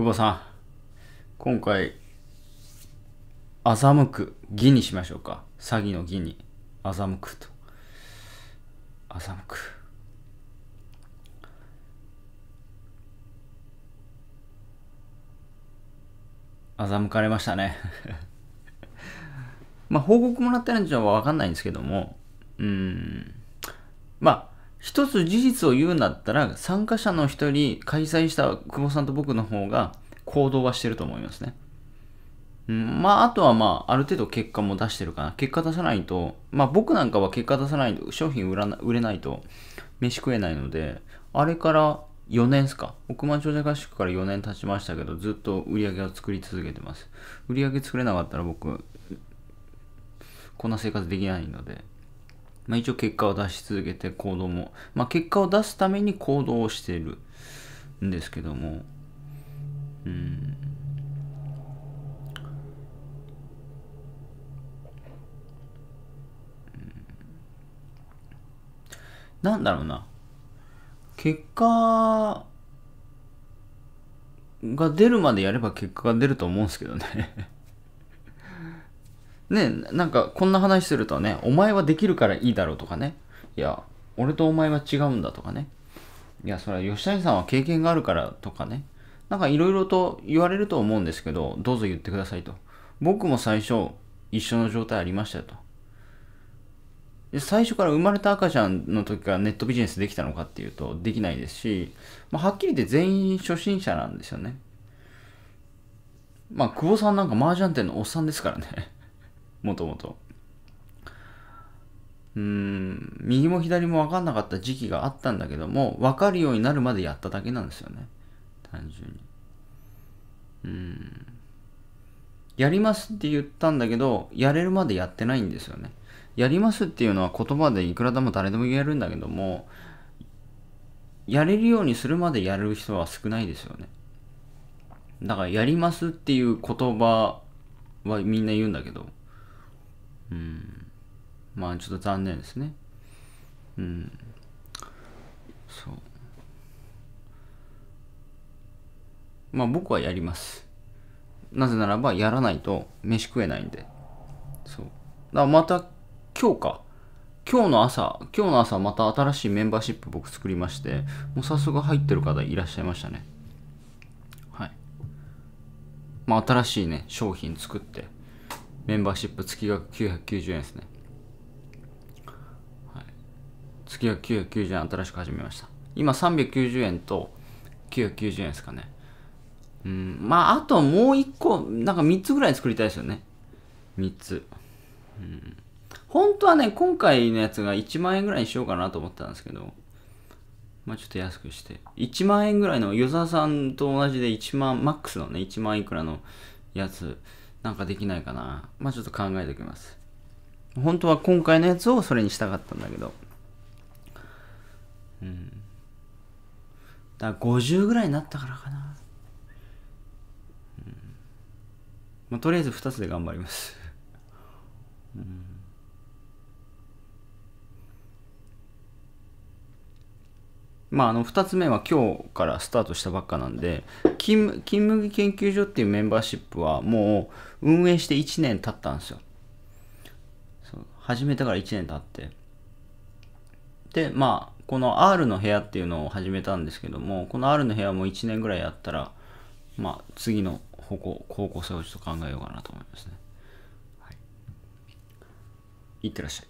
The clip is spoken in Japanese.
久保さん今回欺く義にしましょうか詐欺の義に欺くと欺く欺かれましたね まあ報告もらってないんじゃわかんないんですけどもうんまあ一つ事実を言うんだったら、参加者の一人、開催した久保さんと僕の方が行動はしてると思いますね。うん、まあ、あとはまあ、ある程度結果も出してるかな。結果出さないと、まあ僕なんかは結果出さないと、商品売らな売れないと、飯食えないので、あれから4年ですか。億万長者合宿から4年経ちましたけど、ずっと売り上げを作り続けてます。売り上げ作れなかったら僕、こんな生活できないので。まあ、一応結果を出し続けて行動も、まあ、結果を出すために行動をしているんですけども、うん、なんだろうな結果が出るまでやれば結果が出ると思うんですけどねね、なんかこんな話するとね、お前はできるからいいだろうとかね、いや、俺とお前は違うんだとかね、いや、それは吉谷さんは経験があるからとかね、なんかいろいろと言われると思うんですけど、どうぞ言ってくださいと。僕も最初、一緒の状態ありましたよと。で最初から生まれた赤ちゃんの時からネットビジネスできたのかっていうとできないですし、まあ、はっきり言って全員初心者なんですよね。まあ、久保さんなんか麻雀店のおっさんですからね。もともと。うん、右も左も分かんなかった時期があったんだけども、分かるようになるまでやっただけなんですよね。単純に。うん。やりますって言ったんだけど、やれるまでやってないんですよね。やりますっていうのは言葉でいくらでも誰でも言えるんだけども、やれるようにするまでやる人は少ないですよね。だから、やりますっていう言葉はみんな言うんだけど、うん、まあちょっと残念ですね。うん、そう。まあ僕はやります。なぜならばやらないと飯食えないんで。そう。だまた今日か。今日の朝、今日の朝また新しいメンバーシップ僕作りまして、もう早速入ってる方いらっしゃいましたね。はい。まあ新しいね、商品作って。メンバーシップ月額990円ですね。はい、月額990円新しく始めました。今390円と990円ですかね。うん、まあ、あともう一個、なんか3つぐらい作りたいですよね。3つ。うん。本当はね、今回のやつが1万円ぐらいにしようかなと思ったんですけど、まあちょっと安くして。1万円ぐらいの、与沢さんと同じで1万、マックスのね、1万いくらのやつ、なんかできないかな。まあちょっと考えておきます。本当は今回のやつをそれにしたかったんだけど。うん。だから50ぐらいになったからかな。うん。まあとりあえず2つで頑張ります。うんまあ、あの2つ目は今日からスタートしたばっかなんで金金麦研究所っていうメンバーシップはもう運営して1年経ったんですよ始めてから1年経ってでまあこの R の部屋っていうのを始めたんですけどもこの R の部屋も1年ぐらいやったらまあ次の方向方向性をちょっと考えようかなと思いますね、はい、いってらっしゃい